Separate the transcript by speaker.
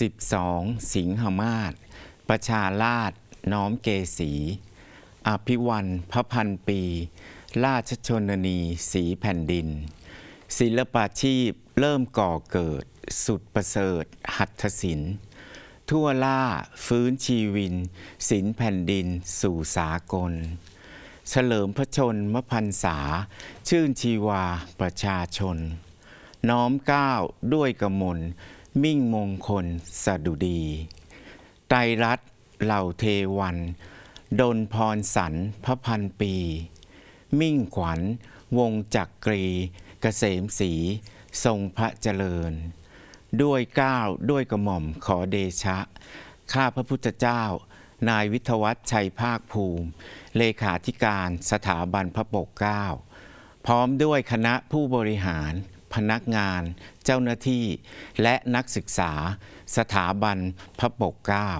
Speaker 1: 12สิงหมาศประชาราชน้อมเกษีอภิวันพระพันปี ราชชนนีสีแผ่นดิน ศิลปาชีพ เริ่มก่อเกิด สุดประเสริฐ หัตถศิลป์ ทั่วล่าฟื้นชีวิน ศิลแผ่นดิน สู่สากลเฉลิมพระชนมพันษา ชื่นชีวาประชาชน น้อมก้าวด้วยกระมลมิ่งมงคล สดุดี ไตรรัตเหล่าเทวันดนพรสันพระพันปี มิ่งขวัญวงจักกรีกเกษมสี ทรงพระเจริญ ด้วยก้าวด้วยกระหม่อมขอเดชะ ข้าพระพุทธเจ้า นายวิทวัตชัยภาคภูมิ เลขาธิการสถาบันพระปกเก้า พร้อมด้วยคณะผู้บริหารพนักงานเจ้าหน้าที่ และนักศึกษา สถาบันพระปกเกล้า